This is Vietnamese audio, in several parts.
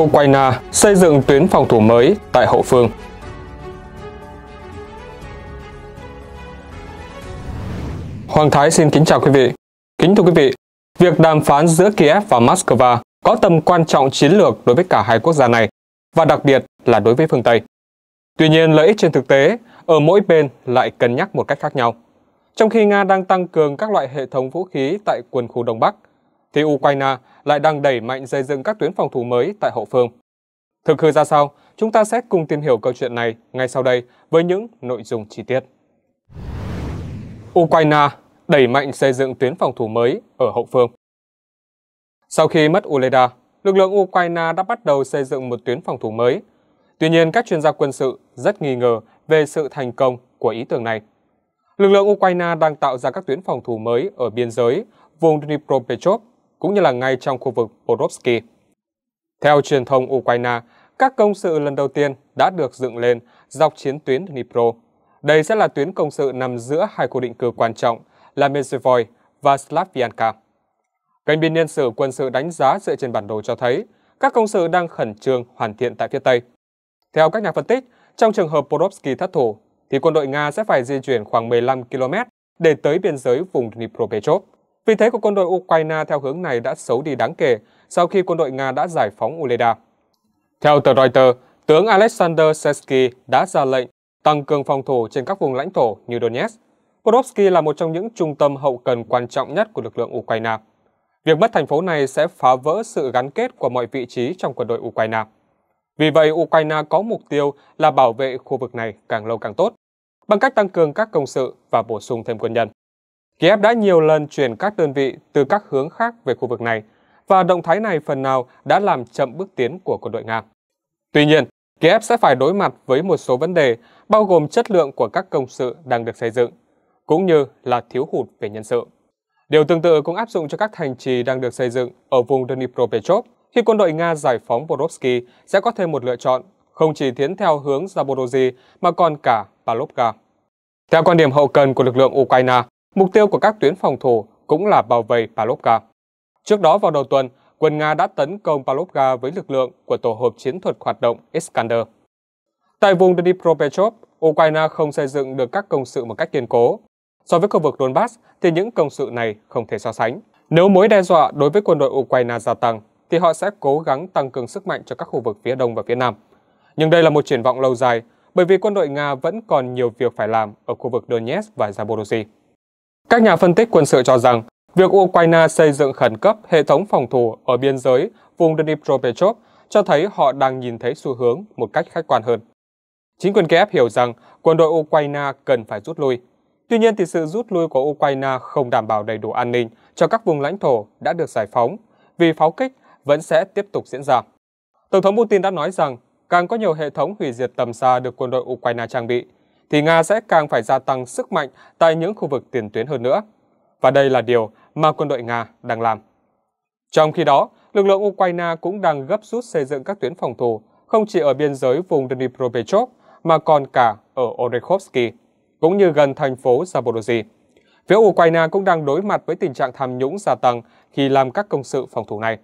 Ukraine xây dựng tuyến phòng thủ mới tại hậu phương. Hoàng Thái xin kính chào quý vị. Kính thưa quý vị, việc đàm phán giữa Kiev và Moscow có tầm quan trọng chiến lược đối với cả hai quốc gia này và đặc biệt là đối với phương Tây. Tuy nhiên, lợi ích trên thực tế ở mỗi bên lại cân nhắc một cách khác nhau. Trong khi Nga đang tăng cường các loại hệ thống vũ khí tại quần khu Đông Bắc, thì Ukraine lại đang đẩy mạnh xây dựng các tuyến phòng thủ mới tại hậu phương. Thực hư ra sao? Chúng ta sẽ cùng tìm hiểu câu chuyện này ngay sau đây với những nội dung chi tiết. Ukraine đẩy mạnh xây dựng tuyến phòng thủ mới ở hậu phương. Sau khi mất Uleda, lực lượng Ukraine đã bắt đầu xây dựng một tuyến phòng thủ mới. Tuy nhiên, các chuyên gia quân sự rất nghi ngờ về sự thành công của ý tưởng này. Lực lượng Ukraine đang tạo ra các tuyến phòng thủ mới ở biên giới, vùng Dnipropetrovsk cũng như là ngay trong khu vực Porovsky. Theo truyền thông Ukraine, các công sự lần đầu tiên đã được dựng lên dọc chiến tuyến Dnipro. Đây sẽ là tuyến công sự nằm giữa hai khu định cư quan trọng là Mezevoy và Slavyanka. Kênh biên niên sử quân sự đánh giá dựa trên bản đồ cho thấy các công sự đang khẩn trương hoàn thiện tại phía Tây. Theo các nhà phân tích, trong trường hợp Porovsky thất thủ, thì quân đội Nga sẽ phải di chuyển khoảng 15 km để tới biên giới vùng Dnipropetrov. Vì thế của quân đội Ukraine theo hướng này đã xấu đi đáng kể sau khi quân đội Nga đã giải phóng Uleda. Theo tờ Reuters, tướng Alexander Sesky đã ra lệnh tăng cường phòng thủ trên các vùng lãnh thổ như Donetsk. Podolsky là một trong những trung tâm hậu cần quan trọng nhất của lực lượng Ukraine. Việc mất thành phố này sẽ phá vỡ sự gắn kết của mọi vị trí trong quân đội Ukraine. Vì vậy, Ukraine có mục tiêu là bảo vệ khu vực này càng lâu càng tốt, bằng cách tăng cường các công sự và bổ sung thêm quân nhân. Kiev đã nhiều lần chuyển các đơn vị từ các hướng khác về khu vực này, và động thái này phần nào đã làm chậm bước tiến của quân đội Nga. Tuy nhiên, Kiev sẽ phải đối mặt với một số vấn đề, bao gồm chất lượng của các công sự đang được xây dựng, cũng như là thiếu hụt về nhân sự. Điều tương tự cũng áp dụng cho các thành trì đang được xây dựng ở vùng Dnipropetrovsk, khi quân đội Nga giải phóng Borovsky sẽ có thêm một lựa chọn, không chỉ tiến theo hướng Zaporozhye mà còn cả Palovka. Theo quan điểm hậu cần của lực lượng Ukraine, Mục tiêu của các tuyến phòng thủ cũng là bảo vệ Palovka. Trước đó vào đầu tuần, quân Nga đã tấn công Palovka với lực lượng của tổ hợp chiến thuật hoạt động Iskander. Tại vùng Dnipropetrovsk, Ukraine không xây dựng được các công sự một cách kiên cố. So với khu vực Donbass thì những công sự này không thể so sánh. Nếu mối đe dọa đối với quân đội Ukraine gia tăng, thì họ sẽ cố gắng tăng cường sức mạnh cho các khu vực phía đông và phía nam. Nhưng đây là một triển vọng lâu dài, bởi vì quân đội Nga vẫn còn nhiều việc phải làm ở khu vực Donetsk và Zaporozhye. Các nhà phân tích quân sự cho rằng, việc Ukraine xây dựng khẩn cấp hệ thống phòng thủ ở biên giới vùng Dnipropetrovsk cho thấy họ đang nhìn thấy xu hướng một cách khách quan hơn. Chính quyền Kiev hiểu rằng quân đội Ukraine cần phải rút lui. Tuy nhiên thì sự rút lui của Ukraine không đảm bảo đầy đủ an ninh cho các vùng lãnh thổ đã được giải phóng, vì pháo kích vẫn sẽ tiếp tục diễn ra. Tổng thống Putin đã nói rằng càng có nhiều hệ thống hủy diệt tầm xa được quân đội Ukraine trang bị, thì Nga sẽ càng phải gia tăng sức mạnh tại những khu vực tiền tuyến hơn nữa. Và đây là điều mà quân đội Nga đang làm. Trong khi đó, lực lượng Ukraine cũng đang gấp rút xây dựng các tuyến phòng thủ, không chỉ ở biên giới vùng Dnipropetrovsk mà còn cả ở Orekhovsky, cũng như gần thành phố Zaporozhye. Phía Ukraine cũng đang đối mặt với tình trạng tham nhũng gia tăng khi làm các công sự phòng thủ này.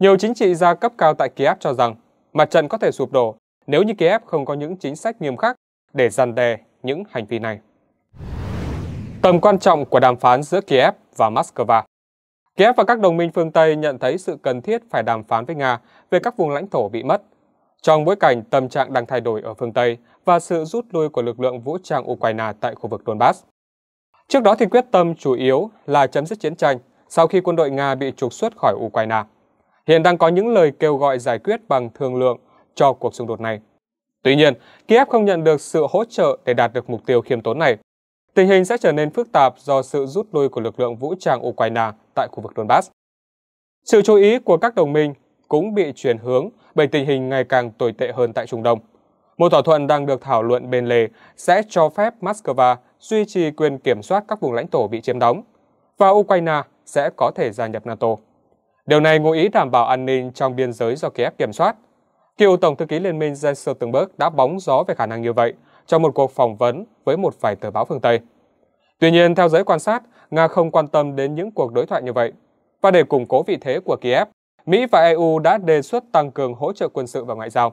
Nhiều chính trị gia cấp cao tại Kiev cho rằng mặt trận có thể sụp đổ nếu như Kiev không có những chính sách nghiêm khắc để gian đe những hành vi này. Tầm quan trọng của đàm phán giữa Kiev và Moscow Kiev và các đồng minh phương Tây nhận thấy sự cần thiết phải đàm phán với Nga về các vùng lãnh thổ bị mất. Trong bối cảnh tâm trạng đang thay đổi ở phương Tây và sự rút lui của lực lượng vũ trang Ukraine tại khu vực Donbass. Trước đó thì quyết tâm chủ yếu là chấm dứt chiến tranh sau khi quân đội Nga bị trục xuất khỏi Ukraine. Hiện đang có những lời kêu gọi giải quyết bằng thương lượng cho cuộc xung đột này. Tuy nhiên, Kiev không nhận được sự hỗ trợ để đạt được mục tiêu khiêm tốn này. Tình hình sẽ trở nên phức tạp do sự rút lui của lực lượng vũ trang Ukraine tại khu vực Donbass. Sự chú ý của các đồng minh cũng bị chuyển hướng bởi tình hình ngày càng tồi tệ hơn tại Trung Đông. Một thỏa thuận đang được thảo luận bên lề sẽ cho phép Moscow duy trì quyền kiểm soát các vùng lãnh thổ bị chiếm đóng, và Ukraine sẽ có thể gia nhập NATO. Điều này ngụ ý đảm bảo an ninh trong biên giới do Kiev kiểm soát, Cựu Tổng thư ký Liên minh Jens Stoltenberg đã bóng gió về khả năng như vậy trong một cuộc phỏng vấn với một vài tờ báo phương Tây. Tuy nhiên, theo giới quan sát, Nga không quan tâm đến những cuộc đối thoại như vậy. Và để củng cố vị thế của Kiev, Mỹ và EU đã đề xuất tăng cường hỗ trợ quân sự và ngoại giao.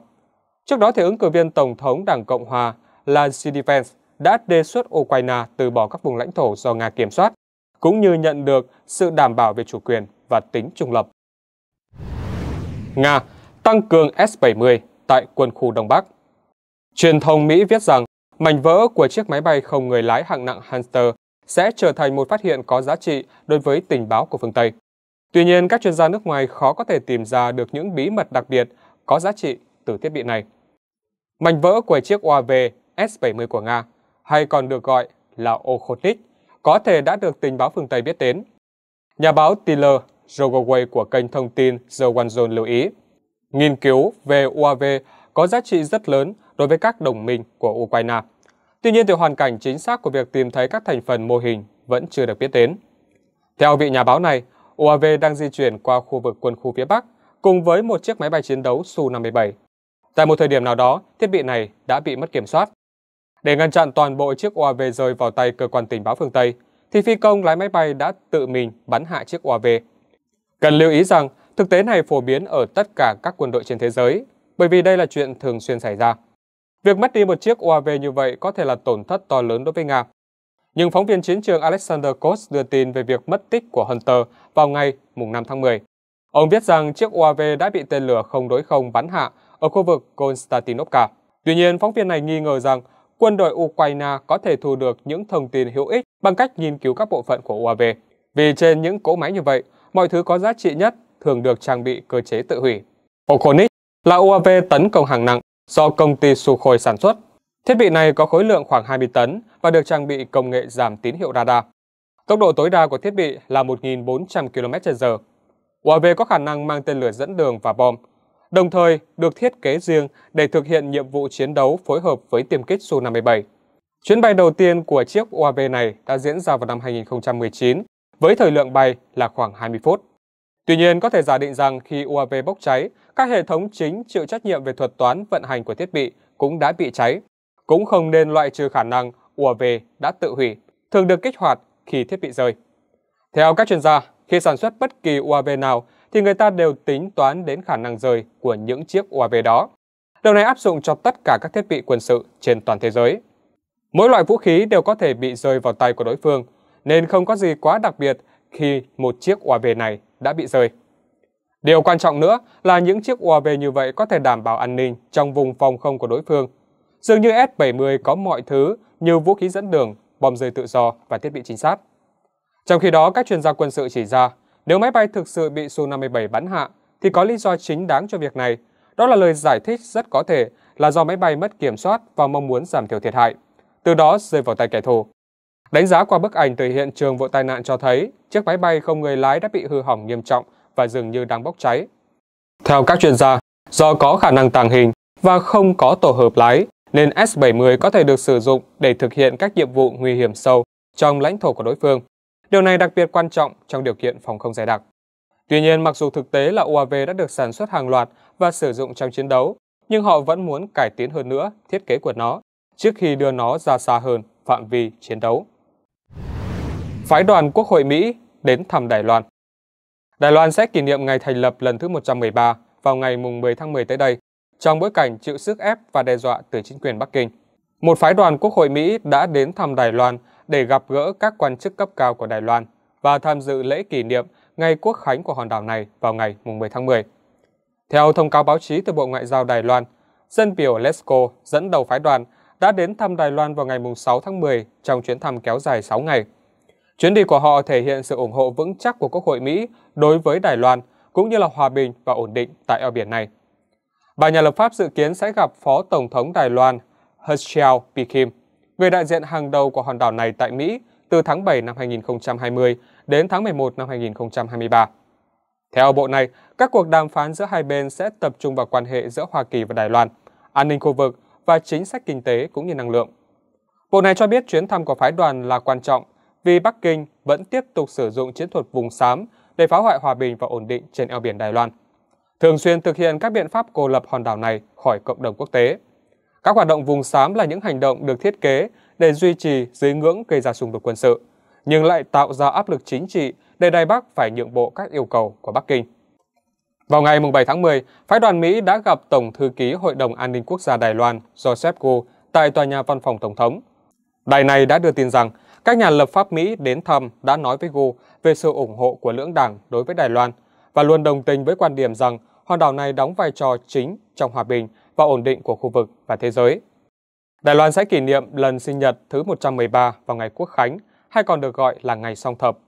Trước đó, thì ứng cử viên Tổng thống Đảng Cộng Hòa là J.D. đã đề xuất Ukraine từ bỏ các vùng lãnh thổ do Nga kiểm soát, cũng như nhận được sự đảm bảo về chủ quyền và tính trung lập. Nga tăng cường S-70 tại quân khu Đông Bắc. Truyền thông Mỹ viết rằng mảnh vỡ của chiếc máy bay không người lái hạng nặng Hunter sẽ trở thành một phát hiện có giá trị đối với tình báo của phương Tây. Tuy nhiên, các chuyên gia nước ngoài khó có thể tìm ra được những bí mật đặc biệt có giá trị từ thiết bị này. Mảnh vỡ của chiếc UAV S-70 của Nga, hay còn được gọi là Okhotnik, có thể đã được tình báo phương Tây biết đến. Nhà báo Tiller Rogoway của kênh thông tin The One Zone lưu ý, nghiên cứu về UAV có giá trị rất lớn đối với các đồng minh của Ukraine. Tuy nhiên, thì hoàn cảnh chính xác của việc tìm thấy các thành phần mô hình vẫn chưa được biết đến. Theo vị nhà báo này, UAV đang di chuyển qua khu vực quân khu phía Bắc cùng với một chiếc máy bay chiến đấu Su-57. Tại một thời điểm nào đó, thiết bị này đã bị mất kiểm soát. Để ngăn chặn toàn bộ chiếc UAV rơi vào tay cơ quan tình báo phương Tây, thì phi công lái máy bay đã tự mình bắn hạ chiếc UAV. Cần lưu ý rằng Thực tế này phổ biến ở tất cả các quân đội trên thế giới, bởi vì đây là chuyện thường xuyên xảy ra. Việc mất đi một chiếc UAV như vậy có thể là tổn thất to lớn đối với Nga. Nhưng phóng viên chiến trường Alexander Kos đưa tin về việc mất tích của Hunter vào ngày 5 tháng 10. Ông viết rằng chiếc UAV đã bị tên lửa không đối không bắn hạ ở khu vực Konstantinovka. Tuy nhiên, phóng viên này nghi ngờ rằng quân đội Ukraine có thể thu được những thông tin hữu ích bằng cách nghiên cứu các bộ phận của UAV. Vì trên những cỗ máy như vậy, mọi thứ có giá trị nhất thường được trang bị cơ chế tự hủy. Okhonic là UAV tấn công hàng nặng do công ty Sukhoi sản xuất. Thiết bị này có khối lượng khoảng 20 tấn và được trang bị công nghệ giảm tín hiệu radar. Tốc độ tối đa của thiết bị là 1.400 km/h. UAV có khả năng mang tên lửa dẫn đường và bom, đồng thời được thiết kế riêng để thực hiện nhiệm vụ chiến đấu phối hợp với tiêm kích Su-57. Chuyến bay đầu tiên của chiếc UAV này đã diễn ra vào năm 2019 với thời lượng bay là khoảng 20 phút. Tuy nhiên, có thể giả định rằng khi UAV bốc cháy, các hệ thống chính chịu trách nhiệm về thuật toán vận hành của thiết bị cũng đã bị cháy. Cũng không nên loại trừ khả năng UAV đã tự hủy, thường được kích hoạt khi thiết bị rơi. Theo các chuyên gia, khi sản xuất bất kỳ UAV nào thì người ta đều tính toán đến khả năng rơi của những chiếc UAV đó. Điều này áp dụng cho tất cả các thiết bị quân sự trên toàn thế giới. Mỗi loại vũ khí đều có thể bị rơi vào tay của đối phương, nên không có gì quá đặc biệt khi một chiếc UAV này đã bị rơi. Điều quan trọng nữa là những chiếc UAV như vậy có thể đảm bảo an ninh trong vùng phòng không của đối phương. Dường như S-70 có mọi thứ như vũ khí dẫn đường, bom rơi tự do và thiết bị chính xác. Trong khi đó, các chuyên gia quân sự chỉ ra, nếu máy bay thực sự bị Su-57 bắn hạ, thì có lý do chính đáng cho việc này. Đó là lời giải thích rất có thể là do máy bay mất kiểm soát và mong muốn giảm thiểu thiệt hại, từ đó rơi vào tay kẻ thù. Đánh giá qua bức ảnh từ hiện trường vụ tai nạn cho thấy chiếc máy bay không người lái đã bị hư hỏng nghiêm trọng và dường như đang bốc cháy. Theo các chuyên gia, do có khả năng tàng hình và không có tổ hợp lái, nên S-70 có thể được sử dụng để thực hiện các nhiệm vụ nguy hiểm sâu trong lãnh thổ của đối phương. Điều này đặc biệt quan trọng trong điều kiện phòng không dày đặc. Tuy nhiên, mặc dù thực tế là UAV đã được sản xuất hàng loạt và sử dụng trong chiến đấu, nhưng họ vẫn muốn cải tiến hơn nữa thiết kế của nó trước khi đưa nó ra xa hơn phạm vi chiến đấu phái đoàn Quốc hội Mỹ đến thăm Đài Loan. Đài Loan sẽ kỷ niệm ngày thành lập lần thứ 113 vào ngày 10 tháng 10 tới đây, trong bối cảnh chịu sức ép và đe dọa từ chính quyền Bắc Kinh. Một phái đoàn Quốc hội Mỹ đã đến thăm Đài Loan để gặp gỡ các quan chức cấp cao của Đài Loan và tham dự lễ kỷ niệm ngày quốc khánh của hòn đảo này vào ngày 10 tháng 10. Theo thông cáo báo chí từ Bộ Ngoại giao Đài Loan, dân biểu Lesko dẫn đầu phái đoàn đã đến thăm Đài Loan vào ngày 6 tháng 10 trong chuyến thăm kéo dài 6 ngày – Chuyến đi của họ thể hiện sự ủng hộ vững chắc của Quốc hội Mỹ đối với Đài Loan, cũng như là hòa bình và ổn định tại eo biển này. Bà nhà lập pháp dự kiến sẽ gặp Phó Tổng thống Đài Loan Herschel P. Kim, người đại diện hàng đầu của hòn đảo này tại Mỹ từ tháng 7 năm 2020 đến tháng 11 năm 2023. Theo bộ này, các cuộc đàm phán giữa hai bên sẽ tập trung vào quan hệ giữa Hoa Kỳ và Đài Loan, an ninh khu vực và chính sách kinh tế cũng như năng lượng. Bộ này cho biết chuyến thăm của phái đoàn là quan trọng vì Bắc Kinh vẫn tiếp tục sử dụng chiến thuật vùng xám để phá hoại hòa bình và ổn định trên eo biển Đài Loan, thường xuyên thực hiện các biện pháp cô lập hòn đảo này khỏi cộng đồng quốc tế. Các hoạt động vùng xám là những hành động được thiết kế để duy trì dưới ngưỡng gây ra xung đột quân sự, nhưng lại tạo ra áp lực chính trị để Đài Bắc phải nhượng bộ các yêu cầu của Bắc Kinh. Vào ngày 7 tháng 10, phái đoàn Mỹ đã gặp Tổng thư ký Hội đồng An ninh Quốc gia Đài Loan Joseph Gu tại tòa nhà văn phòng Tổng thống. Đài này đã đưa tin rằng các nhà lập pháp Mỹ đến thăm đã nói với Gu về sự ủng hộ của lưỡng đảng đối với Đài Loan và luôn đồng tình với quan điểm rằng hòn đảo này đóng vai trò chính trong hòa bình và ổn định của khu vực và thế giới. Đài Loan sẽ kỷ niệm lần sinh nhật thứ 113 vào ngày Quốc Khánh, hay còn được gọi là ngày song thập.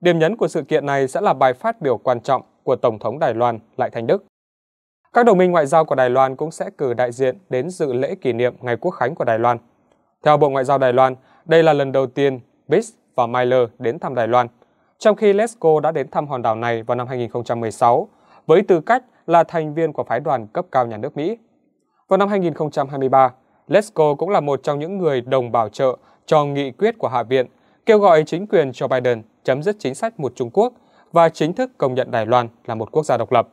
Điểm nhấn của sự kiện này sẽ là bài phát biểu quan trọng của Tổng thống Đài Loan Lại Thành Đức. Các đồng minh ngoại giao của Đài Loan cũng sẽ cử đại diện đến dự lễ kỷ niệm Ngày Quốc Khánh của Đài Loan. Theo Bộ Ngoại giao Đài Loan, đây là lần đầu tiên Biss và Myler đến thăm Đài Loan, trong khi Lesko đã đến thăm hòn đảo này vào năm 2016 với tư cách là thành viên của phái đoàn cấp cao nhà nước Mỹ. Vào năm 2023, Lesko cũng là một trong những người đồng bảo trợ cho nghị quyết của Hạ viện kêu gọi chính quyền Joe Biden chấm dứt chính sách một Trung Quốc và chính thức công nhận Đài Loan là một quốc gia độc lập.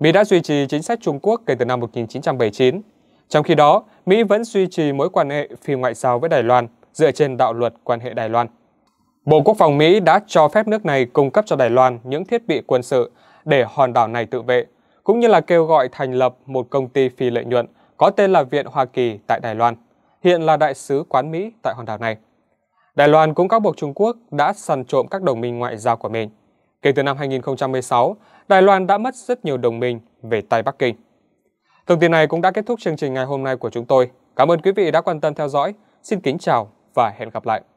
Mỹ đã duy trì chính sách Trung Quốc kể từ năm 1979. Trong khi đó, Mỹ vẫn duy trì mối quan hệ phi ngoại giao với Đài Loan dựa trên đạo luật quan hệ Đài Loan. Bộ Quốc phòng Mỹ đã cho phép nước này cung cấp cho Đài Loan những thiết bị quân sự để hòn đảo này tự vệ, cũng như là kêu gọi thành lập một công ty phi lợi nhuận có tên là Viện Hoa Kỳ tại Đài Loan, hiện là đại sứ quán Mỹ tại hòn đảo này. Đài Loan cũng cáo buộc Trung Quốc đã săn trộm các đồng minh ngoại giao của mình. Kể từ năm 2016, Đài Loan đã mất rất nhiều đồng minh về tay Bắc Kinh. Thông tin này cũng đã kết thúc chương trình ngày hôm nay của chúng tôi. Cảm ơn quý vị đã quan tâm theo dõi. Xin kính chào và hẹn gặp lại.